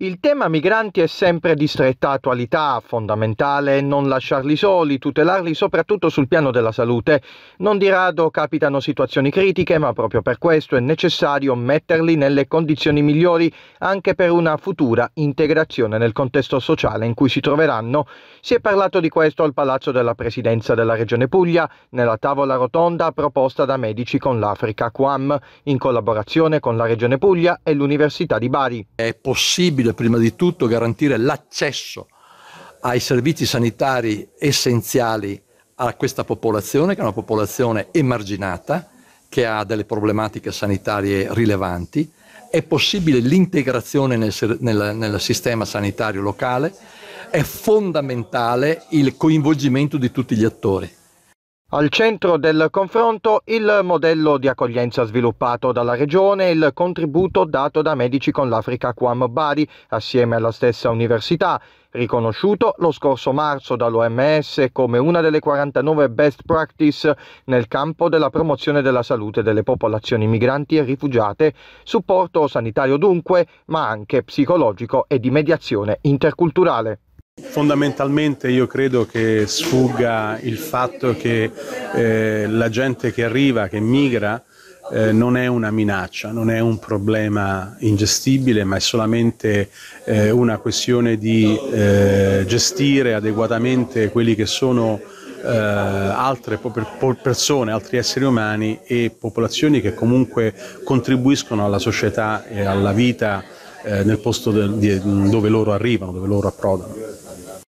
Il tema migranti è sempre di stretta attualità, fondamentale non lasciarli soli, tutelarli soprattutto sul piano della salute. Non di rado capitano situazioni critiche, ma proprio per questo è necessario metterli nelle condizioni migliori anche per una futura integrazione nel contesto sociale in cui si troveranno. Si è parlato di questo al Palazzo della Presidenza della Regione Puglia, nella tavola rotonda proposta da Medici con l'Africa Quam, in collaborazione con la Regione Puglia e l'Università di Bari. È possibile possibile prima di tutto garantire l'accesso ai servizi sanitari essenziali a questa popolazione, che è una popolazione emarginata, che ha delle problematiche sanitarie rilevanti, è possibile l'integrazione nel, nel, nel, sistema sanitario locale, è fondamentale il coinvolgimento di tutti gli attori. Al centro del confronto il modello di accoglienza sviluppato dalla Regione e il contributo dato da Medici con l'Africa Quam Body assieme alla stessa università, riconosciuto lo scorso marzo dall'OMS come una delle 49 best practice nel campo della promozione della salute delle popolazioni migranti e rifugiate, supporto sanitario dunque, ma anche psicologico e di mediazione interculturale. Fondamentalmente io credo che sfugga il fatto che eh, la gente che arriva, che migra, eh, non è una minaccia, non è un problema ingestibile, ma è solamente eh, una questione di eh, gestire adeguatamente quelli che sono eh, altre persone, altri esseri umani e popolazioni che comunque contribuiscono alla società e alla vita eh, nel posto del, dove loro arrivano, dove loro approdano.